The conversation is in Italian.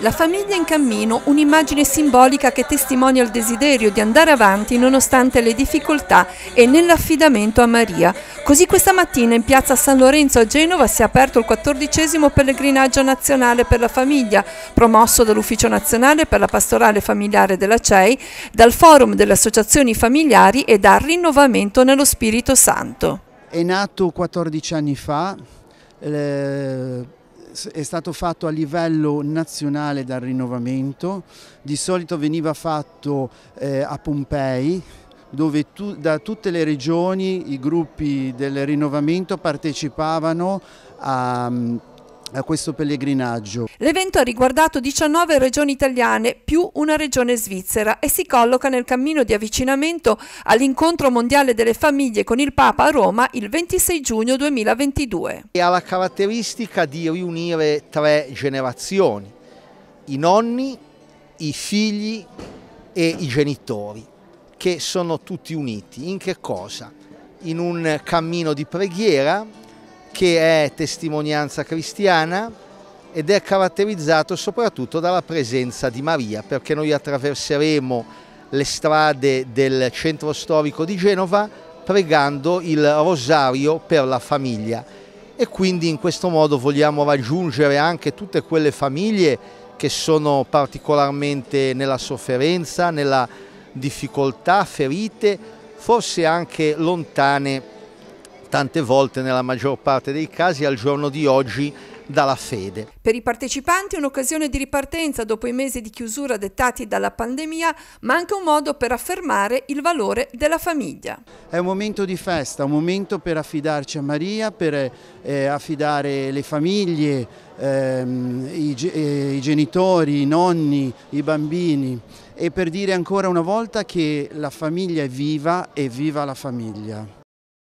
La famiglia in cammino, un'immagine simbolica che testimonia il desiderio di andare avanti nonostante le difficoltà e nell'affidamento a Maria. Così questa mattina in piazza San Lorenzo a Genova si è aperto il quattordicesimo pellegrinaggio nazionale per la famiglia, promosso dall'Ufficio Nazionale per la Pastorale Familiare della CEI, dal Forum delle Associazioni Familiari e dal Rinnovamento nello Spirito Santo. È nato 14 anni fa, eh, è stato fatto a livello nazionale dal rinnovamento, di solito veniva fatto eh, a Pompei, dove tu, da tutte le regioni i gruppi del rinnovamento partecipavano a a questo pellegrinaggio. L'evento ha riguardato 19 regioni italiane più una regione svizzera e si colloca nel cammino di avvicinamento all'incontro mondiale delle famiglie con il Papa a Roma il 26 giugno 2022. E ha la caratteristica di riunire tre generazioni, i nonni, i figli e i genitori, che sono tutti uniti. In che cosa? In un cammino di preghiera che è testimonianza cristiana ed è caratterizzato soprattutto dalla presenza di Maria, perché noi attraverseremo le strade del centro storico di Genova pregando il rosario per la famiglia e quindi in questo modo vogliamo raggiungere anche tutte quelle famiglie che sono particolarmente nella sofferenza, nella difficoltà, ferite, forse anche lontane tante volte nella maggior parte dei casi al giorno di oggi dalla fede. Per i partecipanti un'occasione di ripartenza dopo i mesi di chiusura dettati dalla pandemia, ma anche un modo per affermare il valore della famiglia. È un momento di festa, un momento per affidarci a Maria, per eh, affidare le famiglie, ehm, i, eh, i genitori, i nonni, i bambini e per dire ancora una volta che la famiglia è viva e viva la famiglia.